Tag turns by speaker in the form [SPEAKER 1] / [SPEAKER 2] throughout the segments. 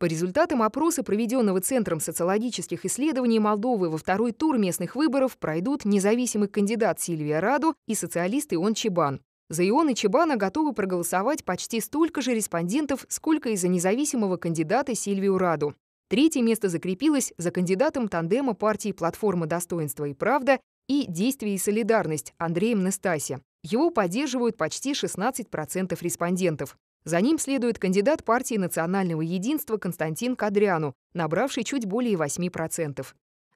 [SPEAKER 1] По результатам опроса, проведенного Центром социологических исследований Молдовы во второй тур местных выборов, пройдут независимый кандидат Сильвия Раду и социалист Ион Чебан. За Иона Чебана готовы проголосовать почти столько же респондентов, сколько и за независимого кандидата Сильвию Раду. Третье место закрепилось за кандидатом тандема партии «Платформа достоинства и правда» и «Действие и солидарность» Андреем Нестаси. Его поддерживают почти 16% респондентов. За ним следует кандидат партии национального единства Константин Кадриану, набравший чуть более 8%.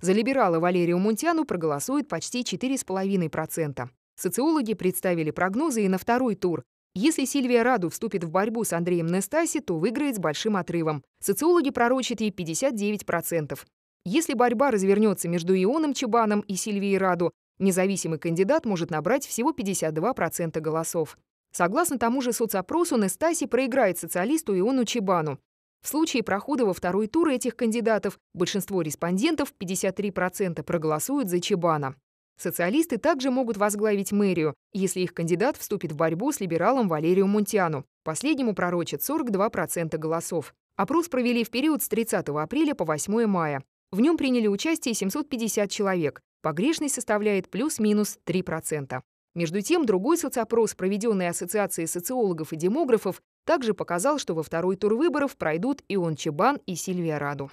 [SPEAKER 1] За либерала Валерию Мунтяну проголосует почти 4,5%. Социологи представили прогнозы и на второй тур. Если Сильвия Раду вступит в борьбу с Андреем Нестаси, то выиграет с большим отрывом. Социологи пророчат ей 59%. Если борьба развернется между Ионом Чебаном и Сильвией Раду, независимый кандидат может набрать всего 52% голосов. Согласно тому же соцопросу, Нестаси проиграет социалисту Иону Чебану. В случае прохода во второй тур этих кандидатов большинство респондентов, 53%, проголосуют за Чебана. Социалисты также могут возглавить мэрию, если их кандидат вступит в борьбу с либералом Валерию Мунтиану. Последнему пророчат 42% голосов. Опрос провели в период с 30 апреля по 8 мая. В нем приняли участие 750 человек. Погрешность составляет плюс-минус 3%. Между тем, другой соцопрос, проведенный Ассоциацией социологов и демографов, также показал, что во второй тур выборов пройдут Ион Чебан и Сильвия Раду.